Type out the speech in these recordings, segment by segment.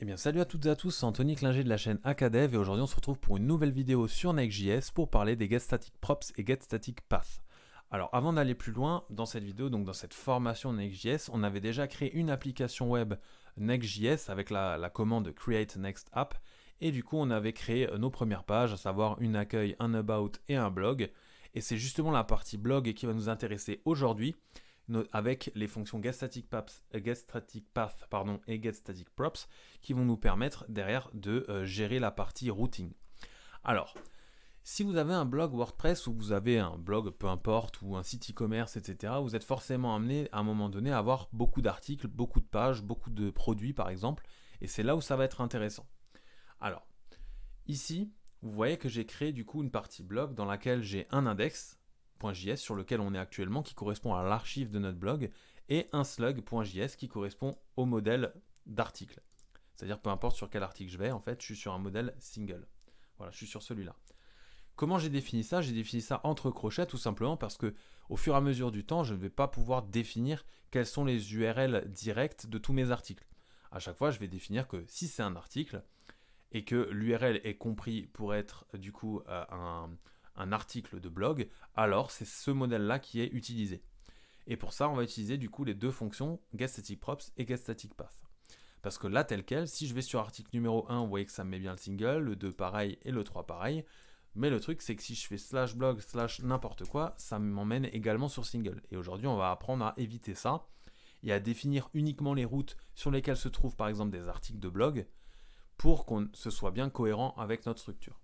Eh bien salut à toutes et à tous, c'est Anthony Clinger de la chaîne Akadev et aujourd'hui on se retrouve pour une nouvelle vidéo sur Next.js pour parler des props et Path. Alors avant d'aller plus loin, dans cette vidéo, donc dans cette formation Next.js, on avait déjà créé une application web Next.js avec la, la commande Create Next App et du coup on avait créé euh, nos premières pages, à savoir une accueil, un about et un blog. Et c'est justement la partie blog qui va nous intéresser aujourd'hui avec les fonctions getStaticPath euh, et getStaticProps qui vont nous permettre derrière de euh, gérer la partie routing. Alors, si vous avez un blog WordPress ou vous avez un blog peu importe ou un site e-commerce, etc., vous êtes forcément amené à un moment donné à avoir beaucoup d'articles, beaucoup de pages, beaucoup de produits par exemple, et c'est là où ça va être intéressant. Alors, ici, vous voyez que j'ai créé du coup une partie blog dans laquelle j'ai un index, js sur lequel on est actuellement, qui correspond à l'archive de notre blog, et un slug.js qui correspond au modèle d'article. C'est-à-dire peu importe sur quel article je vais, en fait, je suis sur un modèle single. Voilà, je suis sur celui-là. Comment j'ai défini ça J'ai défini ça entre crochets tout simplement parce que au fur et à mesure du temps, je ne vais pas pouvoir définir quelles sont les URL directes de tous mes articles. À chaque fois, je vais définir que si c'est un article et que l'URL est compris pour être du coup euh, un, un article de blog, alors c'est ce modèle-là qui est utilisé. Et pour ça, on va utiliser du coup les deux fonctions getStaticProps et getStaticPath. Parce que là, tel quel, si je vais sur article numéro 1, vous voyez que ça me met bien le single, le 2 pareil et le 3 pareil. Mais le truc, c'est que si je fais slash blog, slash n'importe quoi, ça m'emmène également sur single. Et aujourd'hui, on va apprendre à éviter ça et à définir uniquement les routes sur lesquelles se trouvent par exemple des articles de blog pour qu'on se soit bien cohérent avec notre structure.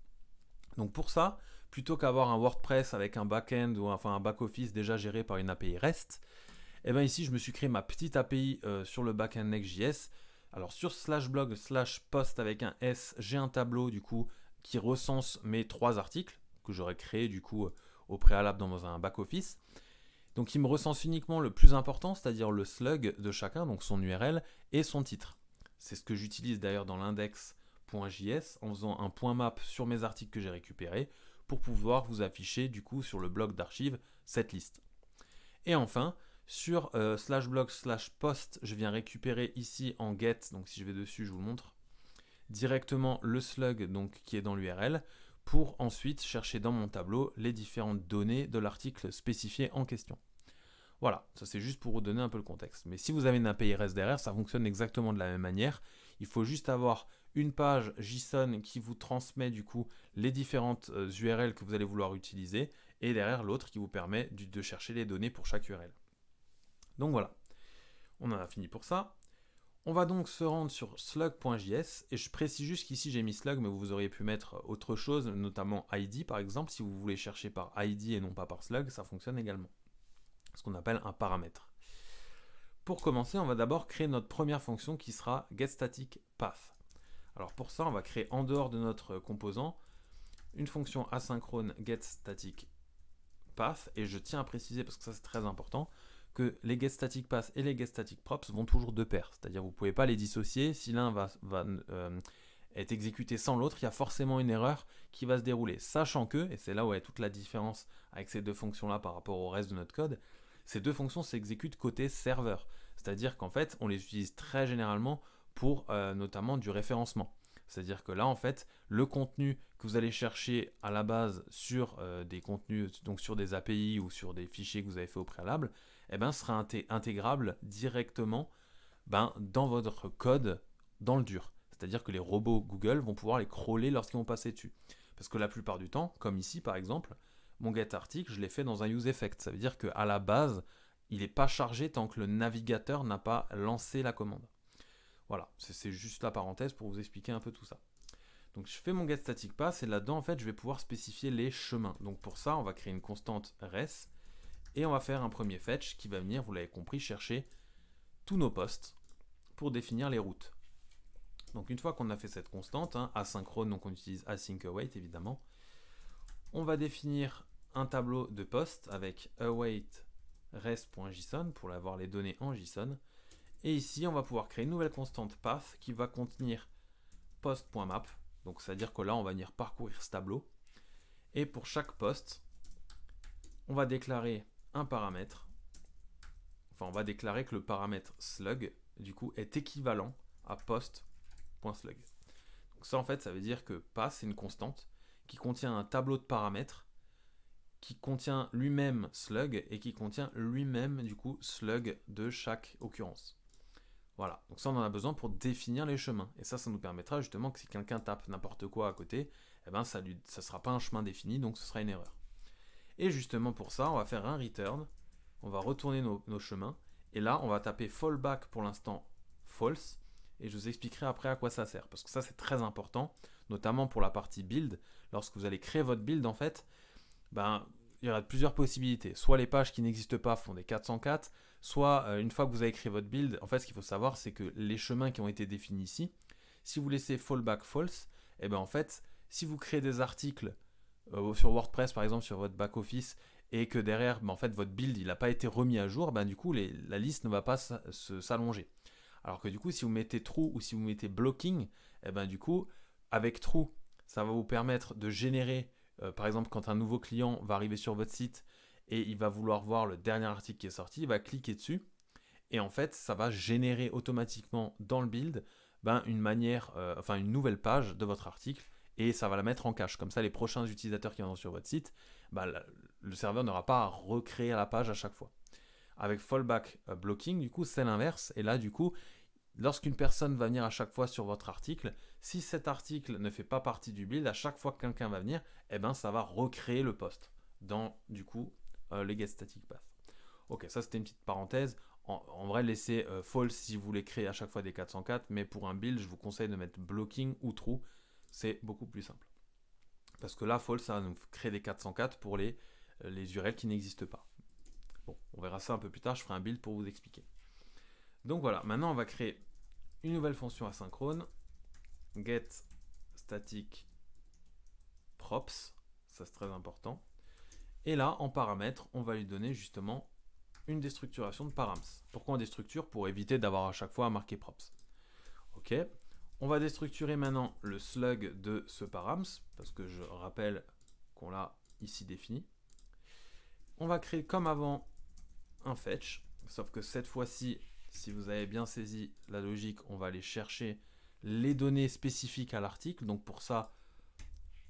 Donc pour ça, plutôt qu'avoir un WordPress avec un back-end ou enfin un back-office déjà géré par une API REST, et eh bien ici je me suis créé ma petite API euh, sur le back-end Next.js. Alors sur slash blog slash post avec un S, j'ai un tableau du coup qui recense mes trois articles que j'aurais créé du coup au préalable dans un back-office. Donc il me recense uniquement le plus important, c'est-à-dire le slug de chacun, donc son URL et son titre. C'est ce que j'utilise d'ailleurs dans l'index.js en faisant un point map sur mes articles que j'ai récupérés pour pouvoir vous afficher du coup sur le blog d'archives cette liste. Et enfin, sur euh, slash blog slash post, je viens récupérer ici en get, donc si je vais dessus, je vous le montre, directement le slug donc, qui est dans l'URL pour ensuite chercher dans mon tableau les différentes données de l'article spécifié en question. Voilà, ça c'est juste pour vous donner un peu le contexte. Mais si vous avez une API REST derrière, ça fonctionne exactement de la même manière. Il faut juste avoir une page JSON qui vous transmet du coup les différentes URL euh, que vous allez vouloir utiliser et derrière l'autre qui vous permet de chercher les données pour chaque URL. Donc voilà, on en a fini pour ça. On va donc se rendre sur slug.js et je précise juste qu'ici j'ai mis slug mais vous auriez pu mettre autre chose, notamment ID par exemple, si vous voulez chercher par ID et non pas par slug, ça fonctionne également. Ce qu'on appelle un paramètre. Pour commencer, on va d'abord créer notre première fonction qui sera getStaticPath. Alors pour ça, on va créer en dehors de notre composant une fonction asynchrone getStaticPath et je tiens à préciser parce que ça c'est très important que les getStaticPath et les getStaticProps vont toujours de pair, c'est-à-dire vous ne pouvez pas les dissocier, si l'un va, euh, être exécuté sans l'autre, il y a forcément une erreur qui va se dérouler, sachant que, et c'est là où est toute la différence avec ces deux fonctions-là par rapport au reste de notre code, ces deux fonctions s'exécutent côté serveur, c'est-à-dire qu'en fait on les utilise très généralement pour euh, notamment du référencement. C'est-à-dire que là, en fait, le contenu que vous allez chercher à la base sur euh, des contenus, donc sur des API ou sur des fichiers que vous avez fait au préalable, eh ben, sera intégrable directement ben, dans votre code dans le dur. C'est-à-dire que les robots Google vont pouvoir les crawler lorsqu'ils vont passer dessus. Parce que la plupart du temps, comme ici par exemple, mon article, je l'ai fait dans un use effect. Ça veut dire qu'à la base, il n'est pas chargé tant que le navigateur n'a pas lancé la commande. Voilà, c'est juste la parenthèse pour vous expliquer un peu tout ça. Donc je fais mon get static et là-dedans en fait je vais pouvoir spécifier les chemins. Donc pour ça on va créer une constante res et on va faire un premier fetch qui va venir, vous l'avez compris, chercher tous nos postes pour définir les routes. Donc une fois qu'on a fait cette constante, hein, asynchrone, donc on utilise async await évidemment, on va définir un tableau de postes avec await res.json pour avoir les données en JSON et ici, on va pouvoir créer une nouvelle constante path qui va contenir post.map. Donc, c'est-à-dire que là, on va venir parcourir ce tableau. Et pour chaque poste, on va déclarer un paramètre. Enfin, on va déclarer que le paramètre slug, du coup, est équivalent à post.slug. Donc ça, en fait, ça veut dire que path, c'est une constante qui contient un tableau de paramètres qui contient lui-même slug et qui contient lui-même, du coup, slug de chaque occurrence. Voilà, donc ça on en a besoin pour définir les chemins. Et ça, ça nous permettra justement que si quelqu'un tape n'importe quoi à côté, eh ben ça ne sera pas un chemin défini, donc ce sera une erreur. Et justement pour ça, on va faire un return, on va retourner nos, chemins, et là on va taper fallback pour l'instant false, et je vous expliquerai après à quoi ça sert, parce que ça c'est très important, notamment pour la partie build. Lorsque vous allez créer votre build en fait, ben, il y aura plusieurs possibilités. Soit les pages qui n'existent pas font des 404, soit euh, une fois que vous avez écrit votre build, en fait ce qu'il faut savoir c'est que les chemins qui ont été définis ici, si vous laissez fallback false, et eh bien en fait si vous créez des articles euh, sur WordPress par exemple sur votre back office et que derrière ben, en fait votre build il n'a pas été remis à jour, ben du coup la liste ne va pas s'allonger. Alors que du coup si vous mettez true ou si vous mettez blocking, et eh ben du coup avec true ça va vous permettre de générer euh, par exemple quand un nouveau client va arriver sur votre site, et il va vouloir voir le dernier article qui est sorti, il va cliquer dessus et en fait ça va générer automatiquement dans le build ben, une manière, euh, enfin une nouvelle page de votre article et ça va la mettre en cache. Comme ça les prochains utilisateurs qui vont sur votre site, ben, le serveur n'aura pas à recréer la page à chaque fois. Avec fallback euh, blocking, du coup c'est l'inverse et là du coup Lorsqu'une personne va venir à chaque fois sur votre article, si cet article ne fait pas partie du build, à chaque fois que quelqu'un va venir, eh ben ça va recréer le poste dans du coup euh, les get static path. Ok, ça c'était une petite parenthèse. En, vrai, laissez euh, false si vous voulez créer à chaque fois des 404, mais pour un build, je vous conseille de mettre blocking ou true. C'est beaucoup plus simple. Parce que là, false, ça va nous créer des 404 pour les, euh, les URL qui n'existent pas. Bon, on verra ça un peu plus tard, je ferai un build pour vous expliquer. Donc voilà, maintenant on va créer une nouvelle fonction asynchrone, get static props, ça c'est très important. Et là, en paramètres, on va lui donner justement une déstructuration de params. Pourquoi on déstructure Pour éviter d'avoir à chaque fois à marquer props. Ok. On va déstructurer maintenant le slug de ce params, parce que je rappelle qu'on l'a ici défini. On va créer comme avant un fetch, sauf que cette fois-ci, si vous avez bien saisi la logique, on va aller chercher les données spécifiques à l'article. Donc pour ça,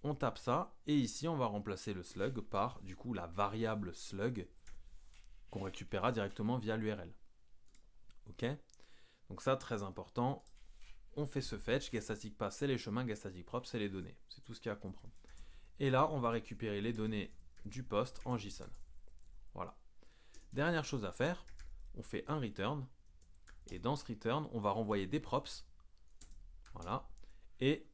on tape ça, et ici on va remplacer le slug par du coup la variable slug qu'on récupérera directement via l'URL. Ok Donc ça, très important, on fait ce fetch, est pass c'est les chemins, props, c'est les données, c'est tout ce qu'il y a à comprendre. Et là, on va récupérer les données du poste en JSON. Voilà. Dernière chose à faire, on fait un return, et dans ce return, on va renvoyer des props, voilà, et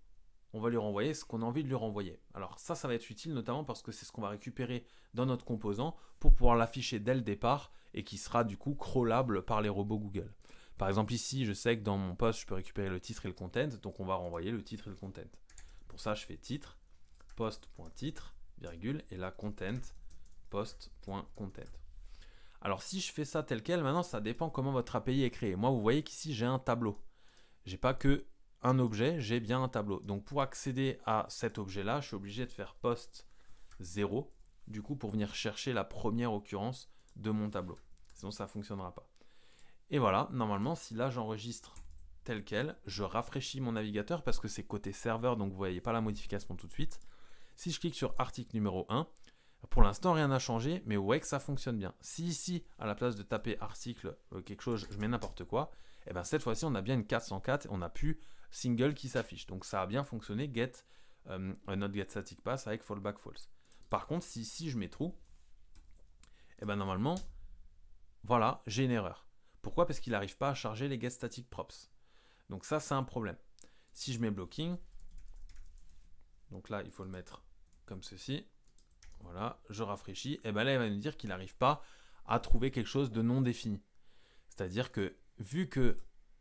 on va lui renvoyer ce qu'on a envie de lui renvoyer. Alors ça, ça va être utile notamment parce que c'est ce qu'on va récupérer dans notre composant pour pouvoir l'afficher dès le départ et qui sera du coup crawlable par les robots Google. Par exemple ici, je sais que dans mon post, je peux récupérer le titre et le content, donc on va renvoyer le titre et le content. Pour ça, je fais titre, post.titre, virgule, et là content, post.content. Alors si je fais ça tel quel, maintenant ça dépend comment votre API est créé. Moi, vous voyez qu'ici, j'ai un tableau. J'ai pas que un objet, j'ai bien un tableau. Donc pour accéder à cet objet-là, je suis obligé de faire post 0, du coup, pour venir chercher la première occurrence de mon tableau. Sinon, ça fonctionnera pas. Et voilà, normalement, si là, j'enregistre tel quel, je rafraîchis mon navigateur parce que c'est côté serveur, donc vous voyez pas la modification tout de suite. Si je clique sur article numéro 1, pour l'instant, rien n'a changé, mais ouais que ça fonctionne bien. Si ici, à la place de taper article, euh, quelque chose, je mets n'importe quoi, et eh ben, cette fois-ci, on a bien une 404 on n'a plus single qui s'affiche. Donc ça a bien fonctionné get euh, not get static pass avec fallback false. Par contre, si ici je mets true, eh ben, normalement, voilà, j'ai une erreur. Pourquoi Parce qu'il n'arrive pas à charger les get static props. Donc ça, c'est un problème. Si je mets blocking, donc là, il faut le mettre comme ceci. Voilà, je rafraîchis. Et bien là, il va nous dire qu'il n'arrive pas à trouver quelque chose de non défini. C'est-à-dire que vu que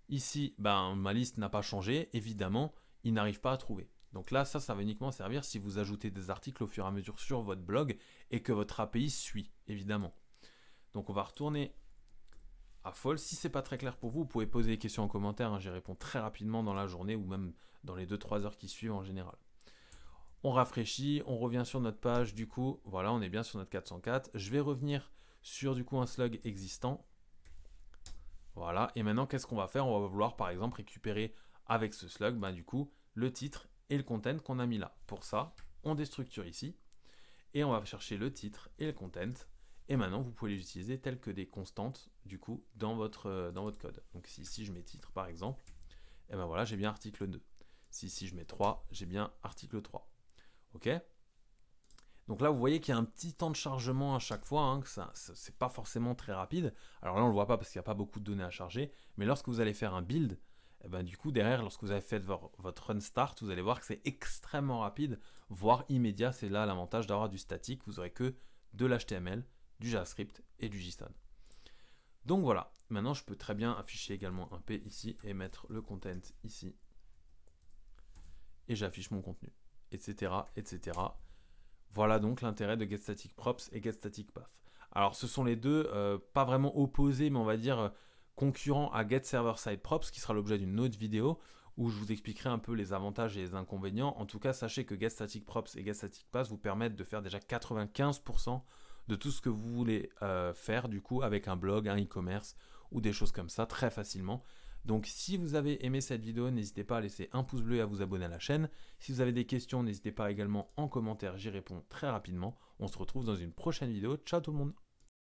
ici, ben, ma liste n'a pas changé, évidemment, il n'arrive pas à trouver. Donc là, ça, ça va uniquement servir si vous ajoutez des articles au fur et à mesure sur votre blog et que votre API suit, évidemment. Donc on va retourner à Fall. Si c'est pas très clair pour vous, vous pouvez poser des questions en commentaire. Hein. J'y réponds très rapidement dans la journée ou même dans les 2-3 heures qui suivent en général on rafraîchit, on revient sur notre page, du coup, voilà, on est bien sur notre 404. Je vais revenir sur du coup un slug existant. Voilà, et maintenant qu'est-ce qu'on va faire On va vouloir par exemple récupérer avec ce slug, ben, du coup, le titre et le content qu'on a mis là. Pour ça, on déstructure ici, et on va chercher le titre et le content, et maintenant vous pouvez les utiliser tels que des constantes, du coup, dans votre, euh, dans votre code. Donc si ici je mets titre par exemple, et ben voilà, j'ai bien article 2. Si si je mets 3, j'ai bien article 3 donc là, vous voyez qu'il y a un petit temps de chargement à chaque fois, hein, que ça, c'est pas forcément très rapide. Alors là, on le voit pas parce qu'il n'y a pas beaucoup de données à charger, mais lorsque vous allez faire un build, eh ben, du coup, derrière, lorsque vous avez fait votre run start, vous allez voir que c'est extrêmement rapide, voire immédiat. C'est là l'avantage d'avoir du statique. Vous aurez que de l'HTML, du JavaScript et du JSON. Donc voilà, maintenant je peux très bien afficher également un P ici et mettre le content ici. Et j'affiche mon contenu etc., etc. Voilà donc l'intérêt de GetStaticProps et GetStaticPath. Alors ce sont les deux, euh, pas vraiment opposés, mais on va dire euh, concurrents à GetServerSideProps, qui sera l'objet d'une autre vidéo où je vous expliquerai un peu les avantages et les inconvénients. En tout cas, sachez que GetStaticProps et GetStaticPath vous permettent de faire déjà 95% de tout ce que vous voulez euh, faire du coup avec un blog, un e-commerce ou des choses comme ça très facilement. Donc si vous avez aimé cette vidéo, n'hésitez pas à laisser un pouce bleu et à vous abonner à la chaîne. Si vous avez des questions, n'hésitez pas également en commentaire, j'y réponds très rapidement. On se retrouve dans une prochaine vidéo. Ciao tout le monde